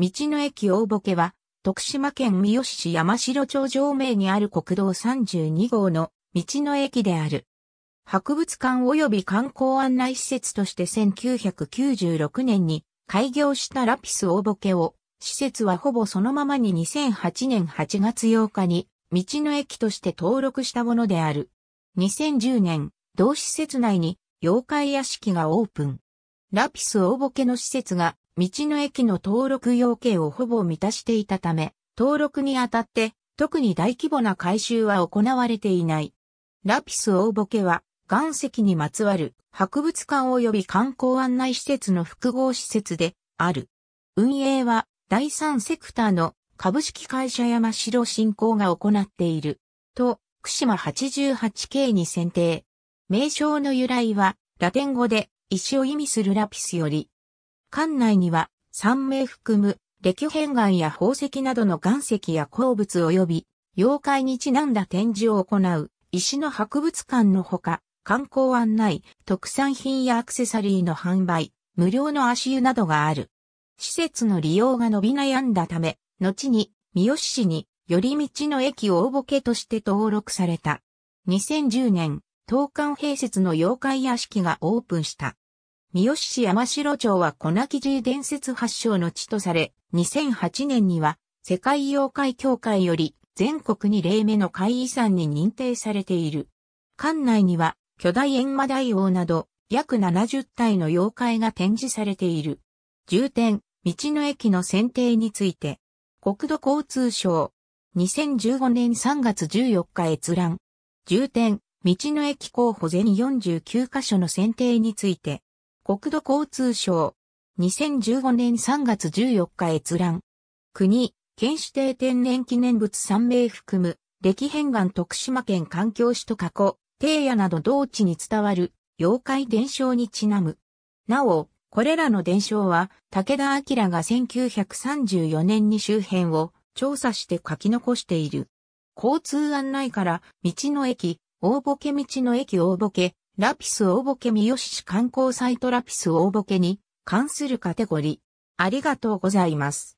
道の駅大ボケは、徳島県三好市山城町上名にある国道32号の道の駅である。博物館及び観光案内施設として1996年に開業したラピス大ボケを、施設はほぼそのままに2008年8月8日に道の駅として登録したものである。2010年、同施設内に妖怪屋敷がオープン。ラピス大ボケの施設が道の駅の登録要件をほぼ満たしていたため、登録にあたって特に大規模な改修は行われていない。ラピス大ボケは岩石にまつわる博物館及び観光案内施設の複合施設である。運営は第三セクターの株式会社山城振興が行っている。と、串間 88K に選定。名称の由来は、ラテン語で石を意味するラピスより、館内には、山名含む、歴変岩や宝石などの岩石や鉱物及び、妖怪にちなんだ展示を行う、石の博物館のほか、観光案内、特産品やアクセサリーの販売、無料の足湯などがある。施設の利用が伸び悩んだため、後に、三好市に、寄り道の駅大ボケとして登録された。2010年、東館併設の妖怪屋敷がオープンした。三好市山城町は粉木寺伝説発祥の地とされ、2008年には世界妖怪協会より全国に例目の会遺産に認定されている。館内には巨大閻魔大王など約70体の妖怪が展示されている。重点、道の駅の選定について、国土交通省、2015年3月14日閲覧。重点、道の駅候補全49カ所の選定について、国土交通省。2015年3月14日閲覧。国、県指定天然記念物3名含む、歴変岩徳島県環境市と過去、低野など同地に伝わる、妖怪伝承にちなむ。なお、これらの伝承は、武田明が1934年に周辺を調査して書き残している。交通案内から、道の駅、大ボケ道の駅大ボケ、ラピス大ボケ三好市観光サイトラピス大ボケに関するカテゴリー。ありがとうございます。